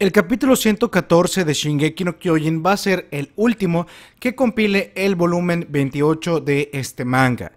El capítulo 114 de Shingeki no Kyojin va a ser el último que compile el volumen 28 de este manga.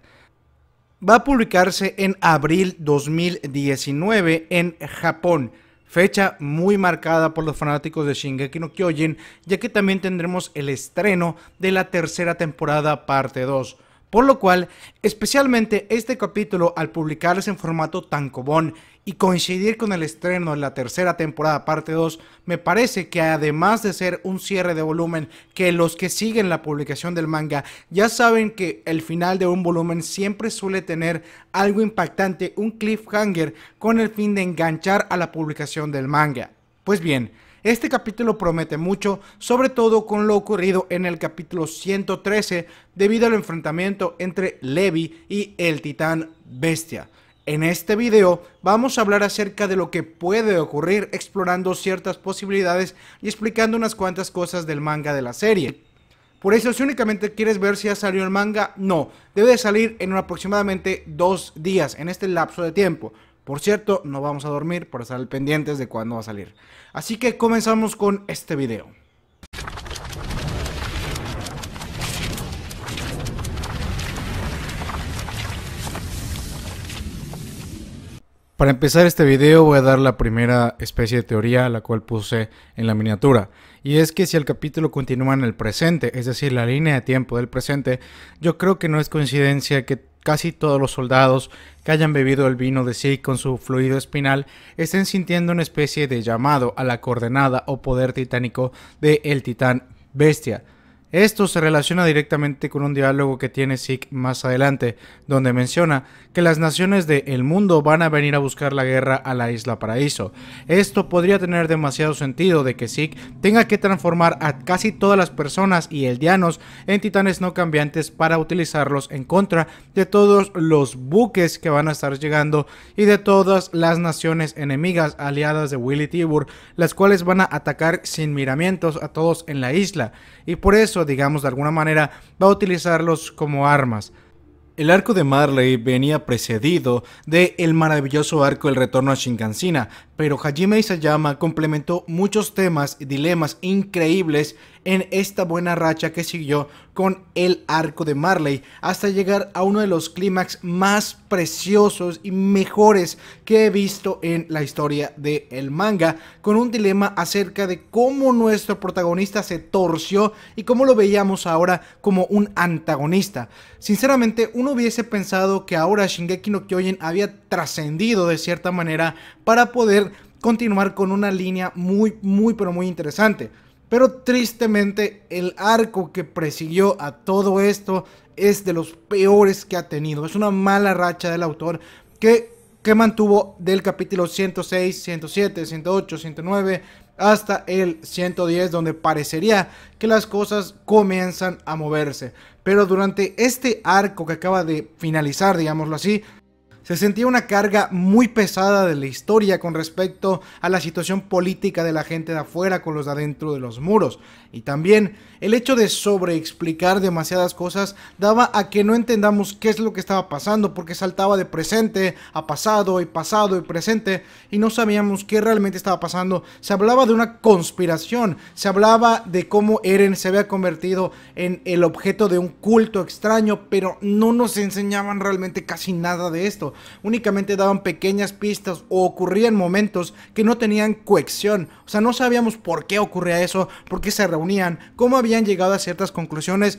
Va a publicarse en abril 2019 en Japón, fecha muy marcada por los fanáticos de Shingeki no Kyojin, ya que también tendremos el estreno de la tercera temporada parte 2. Por lo cual, especialmente este capítulo al publicarse en formato tankobon y coincidir con el estreno de la tercera temporada parte 2, me parece que además de ser un cierre de volumen que los que siguen la publicación del manga ya saben que el final de un volumen siempre suele tener algo impactante, un cliffhanger con el fin de enganchar a la publicación del manga. Pues bien, este capítulo promete mucho, sobre todo con lo ocurrido en el capítulo 113 debido al enfrentamiento entre Levi y el titán Bestia. En este video vamos a hablar acerca de lo que puede ocurrir explorando ciertas posibilidades y explicando unas cuantas cosas del manga de la serie. Por eso si únicamente quieres ver si ha salido el manga, no, debe de salir en aproximadamente dos días en este lapso de tiempo. Por cierto, no vamos a dormir para estar pendientes de cuándo va a salir. Así que comenzamos con este video. Para empezar este video voy a dar la primera especie de teoría a la cual puse en la miniatura y es que si el capítulo continúa en el presente, es decir, la línea de tiempo del presente, yo creo que no es coincidencia que casi todos los soldados que hayan bebido el vino de sí con su fluido espinal estén sintiendo una especie de llamado a la coordenada o poder titánico de el titán bestia. Esto se relaciona directamente con un diálogo que tiene Zeke más adelante, donde menciona que las naciones del el mundo van a venir a buscar la guerra a la isla paraíso. Esto podría tener demasiado sentido de que Zeke tenga que transformar a casi todas las personas y eldianos en titanes no cambiantes para utilizarlos en contra de todos los buques que van a estar llegando y de todas las naciones enemigas aliadas de Willy Tibur, las cuales van a atacar sin miramientos a todos en la isla. Y por eso digamos de alguna manera, va a utilizarlos como armas. El arco de Marley venía precedido de el maravilloso arco El Retorno a Shinkansina, pero Hajime Isayama complementó muchos temas y dilemas increíbles en esta buena racha que siguió con el arco de Marley hasta llegar a uno de los clímax más preciosos y mejores que he visto en la historia del el manga con un dilema acerca de cómo nuestro protagonista se torció y cómo lo veíamos ahora como un antagonista. Sinceramente uno hubiese pensado que ahora Shingeki no Kyojin había trascendido de cierta manera para poder continuar con una línea muy, muy, pero muy interesante. Pero tristemente el arco que presiguió a todo esto es de los peores que ha tenido. Es una mala racha del autor que, que mantuvo del capítulo 106, 107, 108, 109 hasta el 110 donde parecería que las cosas comienzan a moverse. Pero durante este arco que acaba de finalizar, digámoslo así, se sentía una carga muy pesada de la historia con respecto a la situación política de la gente de afuera con los de adentro de los muros. Y también el hecho de sobreexplicar demasiadas cosas daba a que no entendamos qué es lo que estaba pasando porque saltaba de presente a pasado y pasado y presente y no sabíamos qué realmente estaba pasando. Se hablaba de una conspiración, se hablaba de cómo Eren se había convertido en el objeto de un culto extraño, pero no nos enseñaban realmente casi nada de esto únicamente daban pequeñas pistas o ocurrían momentos que no tenían cohesión. O sea, no sabíamos por qué ocurría eso, por qué se reunían, cómo habían llegado a ciertas conclusiones.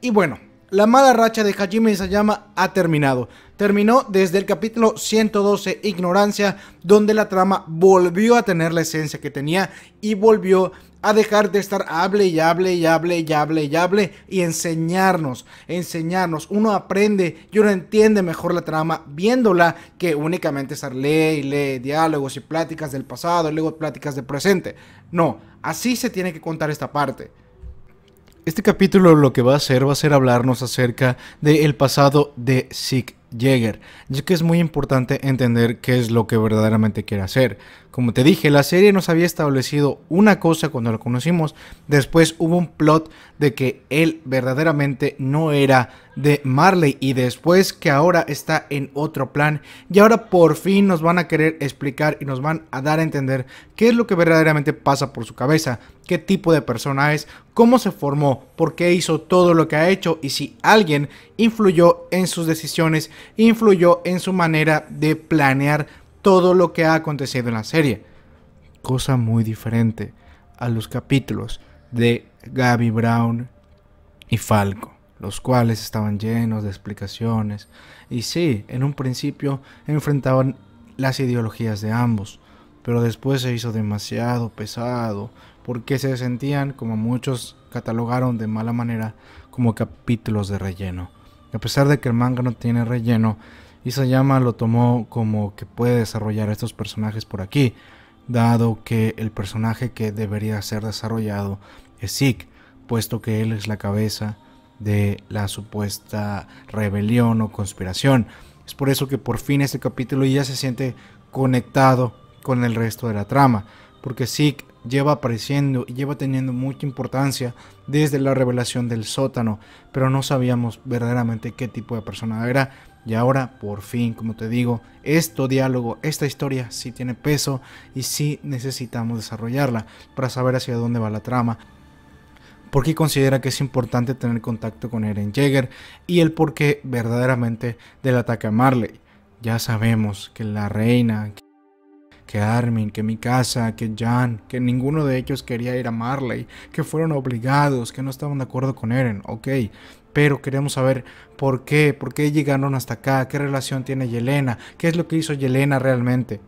Y bueno, la mala racha de Hajime Isayama ha terminado. Terminó desde el capítulo 112, Ignorancia, donde la trama volvió a tener la esencia que tenía y volvió a dejar de estar hable y hable y hable y hable y hable y enseñarnos, enseñarnos. Uno aprende y uno entiende mejor la trama viéndola que únicamente estar lee y lee diálogos y pláticas del pasado y luego pláticas del presente. No, así se tiene que contar esta parte. Este capítulo lo que va a hacer va a ser hablarnos acerca del pasado de Sik. Jäger. ya que es muy importante entender qué es lo que verdaderamente quiere hacer. Como te dije, la serie nos había establecido una cosa cuando lo conocimos. Después hubo un plot de que él verdaderamente no era de Marley y después que ahora está en otro plan. Y ahora por fin nos van a querer explicar y nos van a dar a entender qué es lo que verdaderamente pasa por su cabeza, qué tipo de persona es, cómo se formó, por qué hizo todo lo que ha hecho y si alguien influyó en sus decisiones influyó en su manera de planear todo lo que ha acontecido en la serie. Cosa muy diferente a los capítulos de Gabby Brown y Falco, los cuales estaban llenos de explicaciones. Y sí, en un principio enfrentaban las ideologías de ambos, pero después se hizo demasiado pesado porque se sentían, como muchos catalogaron de mala manera, como capítulos de relleno. A pesar de que el manga no tiene relleno, Isayama lo tomó como que puede desarrollar a estos personajes por aquí, dado que el personaje que debería ser desarrollado es Zeke, puesto que él es la cabeza de la supuesta rebelión o conspiración. Es por eso que por fin este capítulo ya se siente conectado con el resto de la trama, porque Zeke lleva apareciendo y lleva teniendo mucha importancia desde la revelación del sótano, pero no sabíamos verdaderamente qué tipo de persona era. Y ahora, por fin, como te digo, esto diálogo, esta historia sí tiene peso y sí necesitamos desarrollarla para saber hacia dónde va la trama. Por qué considera que es importante tener contacto con Eren Jaeger y el qué verdaderamente del ataque a Marley. Ya sabemos que la reina, que Armin, que mi casa, que Jan, que ninguno de ellos quería ir a Marley, que fueron obligados, que no estaban de acuerdo con Eren, ok. Pero queremos saber por qué, por qué llegaron hasta acá, qué relación tiene Yelena, qué es lo que hizo Yelena realmente.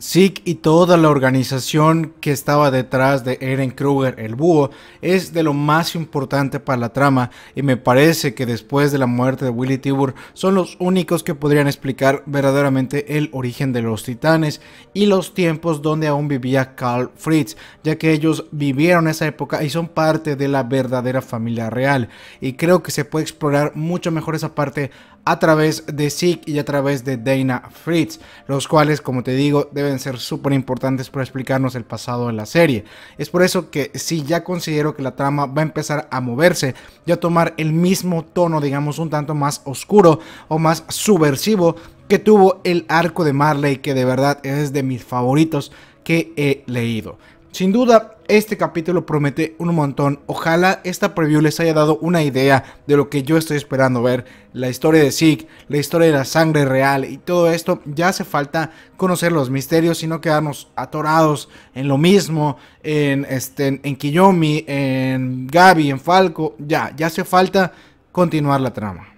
Sig y toda la organización que estaba detrás de Eren Kruger, el búho, es de lo más importante para la trama y me parece que después de la muerte de Willy Tibur son los únicos que podrían explicar verdaderamente el origen de los titanes y los tiempos donde aún vivía Carl Fritz, ya que ellos vivieron esa época y son parte de la verdadera familia real y creo que se puede explorar mucho mejor esa parte a través de Zeke y a través de Dana Fritz, los cuales, como te digo, deben ser súper importantes para explicarnos el pasado de la serie. Es por eso que sí ya considero que la trama va a empezar a moverse y a tomar el mismo tono, digamos, un tanto más oscuro o más subversivo que tuvo el arco de Marley, que de verdad es de mis favoritos que he leído. Sin duda, este capítulo promete un montón. Ojalá esta preview les haya dado una idea de lo que yo estoy esperando ver. La historia de Zeke, la historia de la sangre real y todo esto. Ya hace falta conocer los misterios y no quedarnos atorados en lo mismo, en, este, en Kiyomi, en Gabi, en Falco. Ya, ya hace falta continuar la trama.